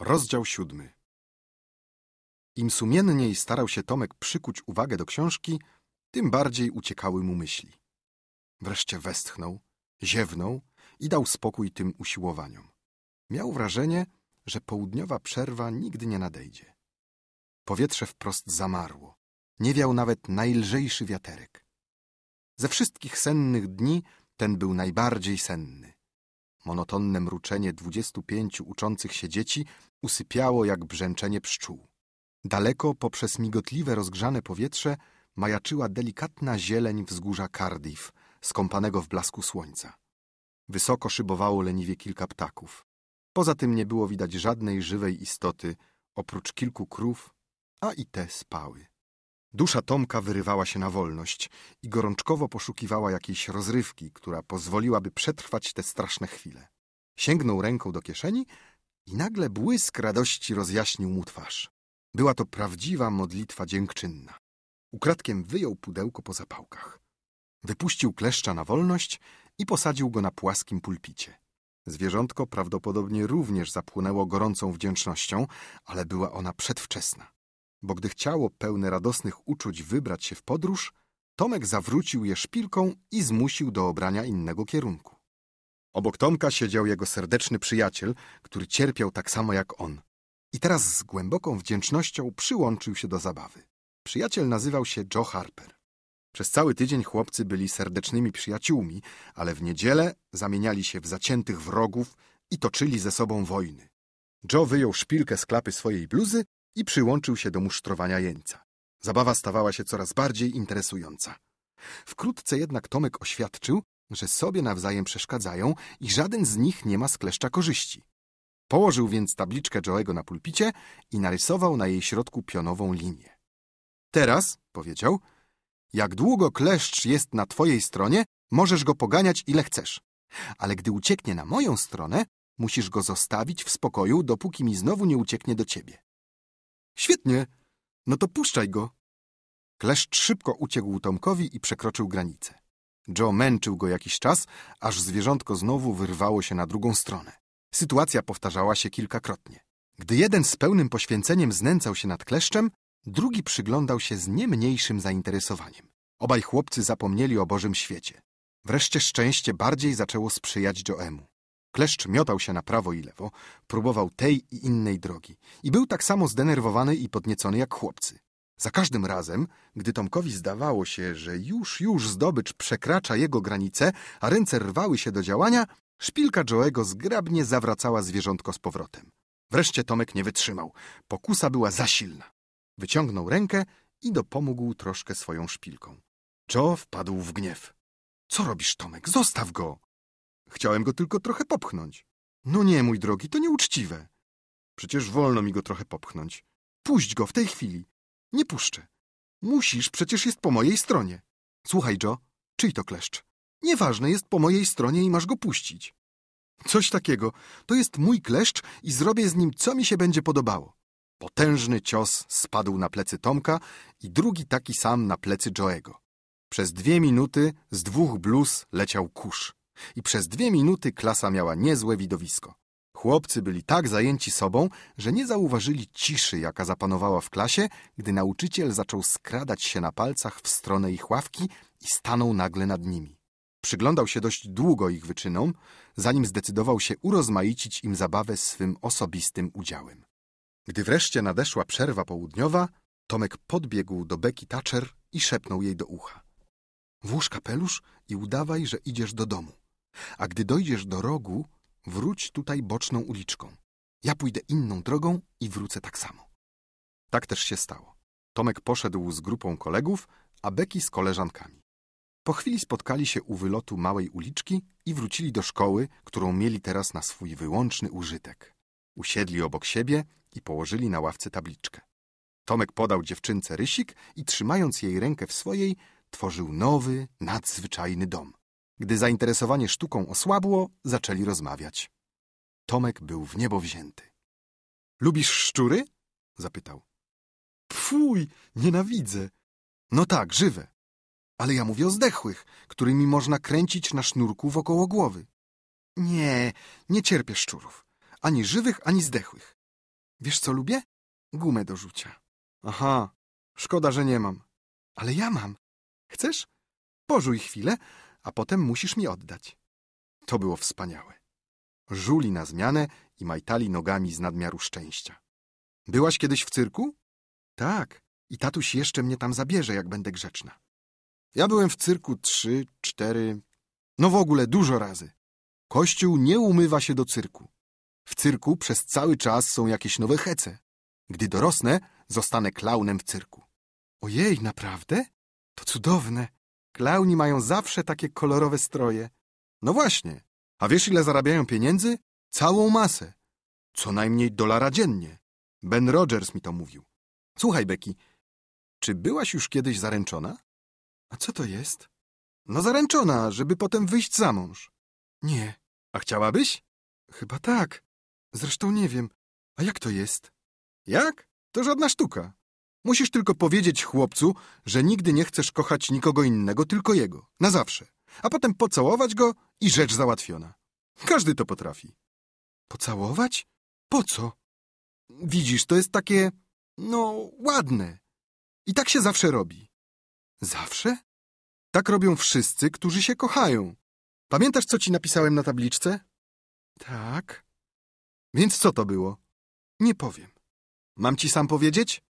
Rozdział siódmy. Im sumienniej starał się Tomek przykuć uwagę do książki, tym bardziej uciekały mu myśli. Wreszcie westchnął, ziewnął i dał spokój tym usiłowaniom. Miał wrażenie, że południowa przerwa nigdy nie nadejdzie. Powietrze wprost zamarło. Nie wiał nawet najlżejszy wiaterek. Ze wszystkich sennych dni ten był najbardziej senny. Monotonne mruczenie dwudziestu pięciu uczących się dzieci usypiało jak brzęczenie pszczół. Daleko poprzez migotliwe rozgrzane powietrze majaczyła delikatna zieleń wzgórza Cardiff, skąpanego w blasku słońca. Wysoko szybowało leniwie kilka ptaków. Poza tym nie było widać żadnej żywej istoty, oprócz kilku krów, a i te spały. Dusza Tomka wyrywała się na wolność i gorączkowo poszukiwała jakiejś rozrywki, która pozwoliłaby przetrwać te straszne chwile. Sięgnął ręką do kieszeni i nagle błysk radości rozjaśnił mu twarz. Była to prawdziwa modlitwa dziękczynna. Ukradkiem wyjął pudełko po zapałkach. Wypuścił kleszcza na wolność i posadził go na płaskim pulpicie. Zwierzątko prawdopodobnie również zapłynęło gorącą wdzięcznością, ale była ona przedwczesna bo gdy chciało pełne radosnych uczuć wybrać się w podróż, Tomek zawrócił je szpilką i zmusił do obrania innego kierunku. Obok Tomka siedział jego serdeczny przyjaciel, który cierpiał tak samo jak on. I teraz z głęboką wdzięcznością przyłączył się do zabawy. Przyjaciel nazywał się Joe Harper. Przez cały tydzień chłopcy byli serdecznymi przyjaciółmi, ale w niedzielę zamieniali się w zaciętych wrogów i toczyli ze sobą wojny. Joe wyjął szpilkę z klapy swojej bluzy i przyłączył się do musztrowania jeńca. Zabawa stawała się coraz bardziej interesująca. Wkrótce jednak Tomek oświadczył, że sobie nawzajem przeszkadzają i żaden z nich nie ma z kleszcza korzyści. Położył więc tabliczkę Joego na pulpicie i narysował na jej środku pionową linię. Teraz, powiedział, jak długo kleszcz jest na twojej stronie, możesz go poganiać ile chcesz. Ale gdy ucieknie na moją stronę, musisz go zostawić w spokoju, dopóki mi znowu nie ucieknie do ciebie. Świetnie. No to puszczaj go. Kleszcz szybko uciekł Tomkowi i przekroczył granicę. Joe męczył go jakiś czas, aż zwierzątko znowu wyrwało się na drugą stronę. Sytuacja powtarzała się kilkakrotnie. Gdy jeden z pełnym poświęceniem znęcał się nad kleszczem, drugi przyglądał się z nie mniejszym zainteresowaniem. Obaj chłopcy zapomnieli o Bożym świecie. Wreszcie szczęście bardziej zaczęło sprzyjać Joemu. Kleszcz miotał się na prawo i lewo, próbował tej i innej drogi i był tak samo zdenerwowany i podniecony jak chłopcy. Za każdym razem, gdy Tomkowi zdawało się, że już, już zdobycz przekracza jego granice, a ręce rwały się do działania, szpilka Joego zgrabnie zawracała zwierzątko z powrotem. Wreszcie Tomek nie wytrzymał. Pokusa była za silna. Wyciągnął rękę i dopomógł troszkę swoją szpilką. Joe wpadł w gniew. Co robisz, Tomek? Zostaw go! Chciałem go tylko trochę popchnąć. No nie, mój drogi, to nieuczciwe. Przecież wolno mi go trochę popchnąć. Puść go w tej chwili. Nie puszczę. Musisz, przecież jest po mojej stronie. Słuchaj, Joe, czyj to kleszcz? Nieważne, jest po mojej stronie i masz go puścić. Coś takiego. To jest mój kleszcz i zrobię z nim, co mi się będzie podobało. Potężny cios spadł na plecy Tomka i drugi taki sam na plecy Joego. Przez dwie minuty z dwóch bluz leciał kurz. I przez dwie minuty klasa miała niezłe widowisko. Chłopcy byli tak zajęci sobą, że nie zauważyli ciszy, jaka zapanowała w klasie, gdy nauczyciel zaczął skradać się na palcach w stronę ich ławki i stanął nagle nad nimi. Przyglądał się dość długo ich wyczynom, zanim zdecydował się urozmaicić im zabawę swym osobistym udziałem. Gdy wreszcie nadeszła przerwa południowa, Tomek podbiegł do Becky Thatcher i szepnął jej do ucha. Włóż kapelusz i udawaj, że idziesz do domu. A gdy dojdziesz do rogu, wróć tutaj boczną uliczką. Ja pójdę inną drogą i wrócę tak samo. Tak też się stało. Tomek poszedł z grupą kolegów, a Beki z koleżankami. Po chwili spotkali się u wylotu małej uliczki i wrócili do szkoły, którą mieli teraz na swój wyłączny użytek. Usiedli obok siebie i położyli na ławce tabliczkę. Tomek podał dziewczynce rysik i trzymając jej rękę w swojej, tworzył nowy, nadzwyczajny dom. Gdy zainteresowanie sztuką osłabło, zaczęli rozmawiać. Tomek był w niebo wzięty. Lubisz szczury? zapytał. Pfuj, nienawidzę. No tak, żywe. Ale ja mówię o zdechłych, którymi można kręcić na sznurku wokoło głowy. Nie, nie cierpię szczurów. Ani żywych, ani zdechłych. Wiesz co lubię? Gumę do rzucia. Aha, szkoda, że nie mam. Ale ja mam. Chcesz? Pożuj chwilę, a potem musisz mi oddać. To było wspaniałe. Żuli na zmianę i majtali nogami z nadmiaru szczęścia. Byłaś kiedyś w cyrku? Tak, i tatuś jeszcze mnie tam zabierze, jak będę grzeczna. Ja byłem w cyrku trzy, cztery, no w ogóle dużo razy. Kościół nie umywa się do cyrku. W cyrku przez cały czas są jakieś nowe hece. Gdy dorosnę, zostanę klaunem w cyrku. Ojej, naprawdę? To cudowne. Klauni mają zawsze takie kolorowe stroje. No właśnie. A wiesz, ile zarabiają pieniędzy? Całą masę. Co najmniej dolara dziennie. Ben Rogers mi to mówił. Słuchaj, Becky, czy byłaś już kiedyś zaręczona? A co to jest? No zaręczona, żeby potem wyjść za mąż. Nie. A chciałabyś? Chyba tak. Zresztą nie wiem. A jak to jest? Jak? To żadna sztuka. Musisz tylko powiedzieć chłopcu, że nigdy nie chcesz kochać nikogo innego, tylko jego. Na zawsze. A potem pocałować go i rzecz załatwiona. Każdy to potrafi. Pocałować? Po co? Widzisz, to jest takie... no... ładne. I tak się zawsze robi. Zawsze? Tak robią wszyscy, którzy się kochają. Pamiętasz, co ci napisałem na tabliczce? Tak. Więc co to było? Nie powiem. Mam ci sam powiedzieć?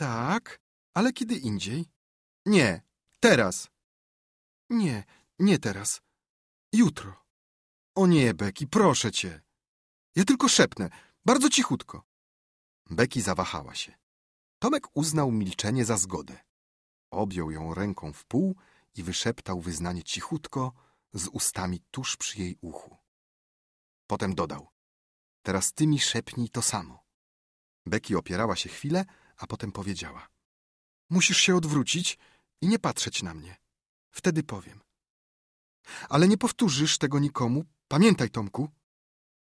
Tak, ale kiedy indziej? Nie, teraz. Nie, nie teraz. Jutro. O nie, Beki, proszę cię. Ja tylko szepnę, bardzo cichutko. Beki zawahała się. Tomek uznał milczenie za zgodę. Objął ją ręką w pół i wyszeptał wyznanie cichutko z ustami tuż przy jej uchu. Potem dodał. Teraz ty mi szepnij to samo. Beki opierała się chwilę, a potem powiedziała. Musisz się odwrócić i nie patrzeć na mnie. Wtedy powiem. Ale nie powtórzysz tego nikomu, pamiętaj, Tomku.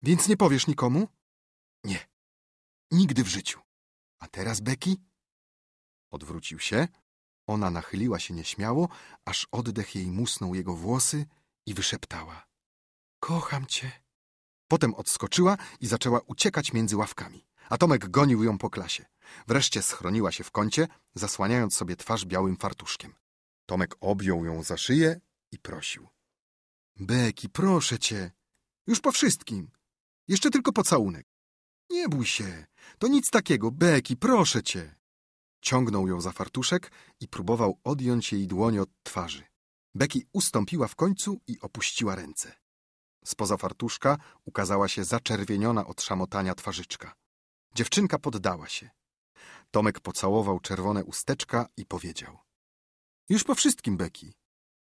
Więc nie powiesz nikomu? Nie. Nigdy w życiu. A teraz, Beki? Odwrócił się. Ona nachyliła się nieśmiało, aż oddech jej musnął jego włosy i wyszeptała. Kocham cię. Potem odskoczyła i zaczęła uciekać między ławkami a Tomek gonił ją po klasie. Wreszcie schroniła się w kącie, zasłaniając sobie twarz białym fartuszkiem. Tomek objął ją za szyję i prosił. Beki, proszę cię. Już po wszystkim. Jeszcze tylko pocałunek. Nie bój się. To nic takiego. Beki, proszę cię. Ciągnął ją za fartuszek i próbował odjąć jej dłoń od twarzy. Beki ustąpiła w końcu i opuściła ręce. Spoza fartuszka ukazała się zaczerwieniona od szamotania twarzyczka. Dziewczynka poddała się. Tomek pocałował czerwone usteczka i powiedział. Już po wszystkim, Beki.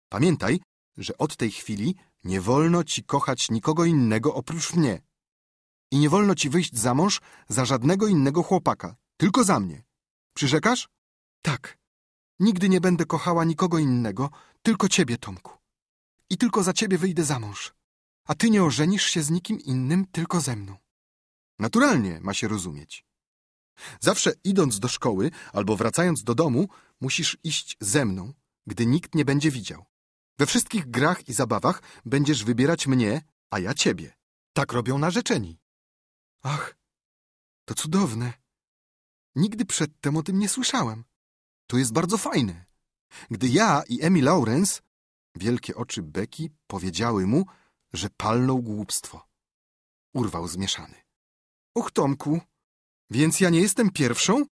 Pamiętaj, że od tej chwili nie wolno ci kochać nikogo innego oprócz mnie. I nie wolno ci wyjść za mąż za żadnego innego chłopaka, tylko za mnie. Przyrzekasz? Tak. Nigdy nie będę kochała nikogo innego, tylko ciebie, Tomku. I tylko za ciebie wyjdę za mąż. A ty nie ożenisz się z nikim innym, tylko ze mną. Naturalnie ma się rozumieć. Zawsze idąc do szkoły albo wracając do domu, musisz iść ze mną, gdy nikt nie będzie widział. We wszystkich grach i zabawach będziesz wybierać mnie, a ja ciebie. Tak robią narzeczeni. Ach, to cudowne. Nigdy przedtem o tym nie słyszałem. To jest bardzo fajne. Gdy ja i Emmy Lawrence, wielkie oczy Becky, powiedziały mu, że palną głupstwo. Urwał zmieszany. Och, Tomku, więc ja nie jestem pierwszą?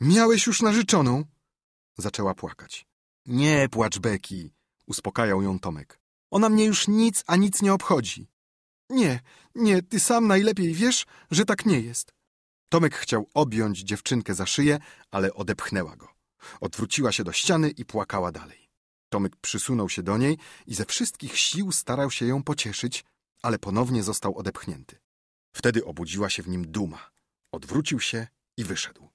Miałeś już narzeczoną. Zaczęła płakać. Nie płacz, Beki, uspokajał ją Tomek. Ona mnie już nic, a nic nie obchodzi. Nie, nie, ty sam najlepiej wiesz, że tak nie jest. Tomek chciał objąć dziewczynkę za szyję, ale odepchnęła go. Odwróciła się do ściany i płakała dalej. Tomek przysunął się do niej i ze wszystkich sił starał się ją pocieszyć, ale ponownie został odepchnięty. Wtedy obudziła się w nim duma. Odwrócił się i wyszedł.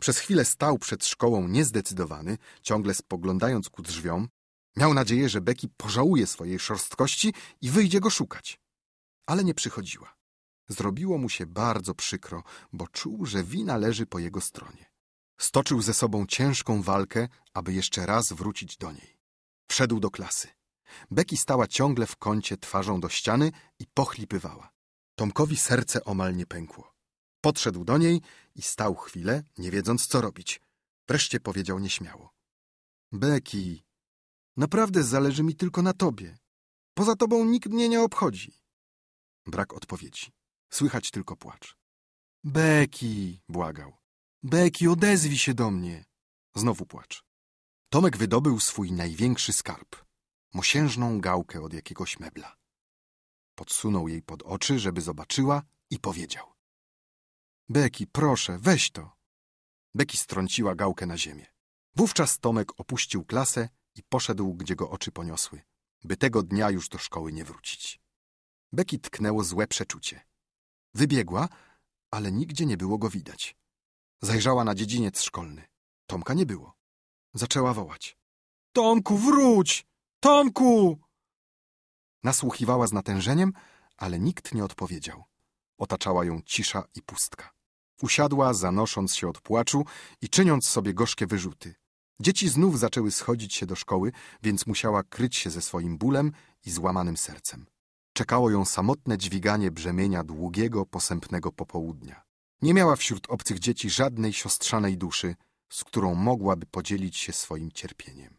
Przez chwilę stał przed szkołą niezdecydowany, ciągle spoglądając ku drzwiom. Miał nadzieję, że Becky pożałuje swojej szorstkości i wyjdzie go szukać. Ale nie przychodziła. Zrobiło mu się bardzo przykro, bo czuł, że wina leży po jego stronie. Stoczył ze sobą ciężką walkę, aby jeszcze raz wrócić do niej. Wszedł do klasy. Becky stała ciągle w kącie twarzą do ściany i pochlipywała. Tomkowi serce omal nie pękło. Podszedł do niej i stał chwilę, nie wiedząc co robić. Wreszcie powiedział nieśmiało. Beki, naprawdę zależy mi tylko na tobie. Poza tobą nikt mnie nie obchodzi. Brak odpowiedzi. Słychać tylko płacz. Beki, błagał. Beki, odezwij się do mnie. Znowu płacz. Tomek wydobył swój największy skarb. Mosiężną gałkę od jakiegoś mebla. Podsunął jej pod oczy, żeby zobaczyła i powiedział. Beki, proszę, weź to. Beki strąciła gałkę na ziemię. Wówczas Tomek opuścił klasę i poszedł, gdzie go oczy poniosły, by tego dnia już do szkoły nie wrócić. Beki tknęło złe przeczucie. Wybiegła, ale nigdzie nie było go widać. Zajrzała na dziedziniec szkolny. Tomka nie było. Zaczęła wołać. Tomku, wróć! Tomku! Nasłuchiwała z natężeniem, ale nikt nie odpowiedział. Otaczała ją cisza i pustka. Usiadła, zanosząc się od płaczu i czyniąc sobie gorzkie wyrzuty. Dzieci znów zaczęły schodzić się do szkoły, więc musiała kryć się ze swoim bólem i złamanym sercem. Czekało ją samotne dźwiganie brzemienia długiego, posępnego popołudnia. Nie miała wśród obcych dzieci żadnej siostrzanej duszy, z którą mogłaby podzielić się swoim cierpieniem.